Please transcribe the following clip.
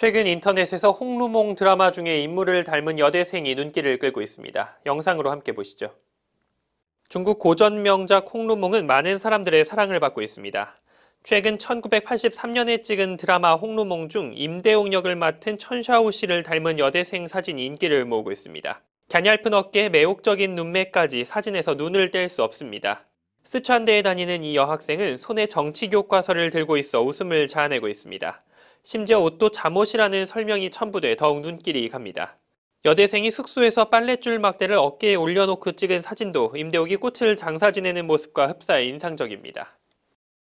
최근 인터넷에서 홍루몽 드라마 중에 인물을 닮은 여대생이 눈길을 끌고 있습니다. 영상으로 함께 보시죠. 중국 고전 명작 홍루몽은 많은 사람들의 사랑을 받고 있습니다. 최근 1983년에 찍은 드라마 홍루몽 중 임대용 역을 맡은 천샤오 씨를 닮은 여대생 사진이 인기를 모으고 있습니다. 갸냘픈 어깨에 매혹적인 눈매까지 사진에서 눈을 뗄 수 없습니다. 스촨대에 다니는 이 여학생은 손에 정치 교과서를 들고 있어 웃음을 자아내고 있습니다. 심지어 옷도 잠옷이라는 설명이 첨부돼 더욱 눈길이 갑니다. 여대생이 숙소에서 빨랫줄 막대를 어깨에 올려놓고 찍은 사진도 임대옥이 꽃을 장사 지내는 모습과 흡사해 인상적입니다.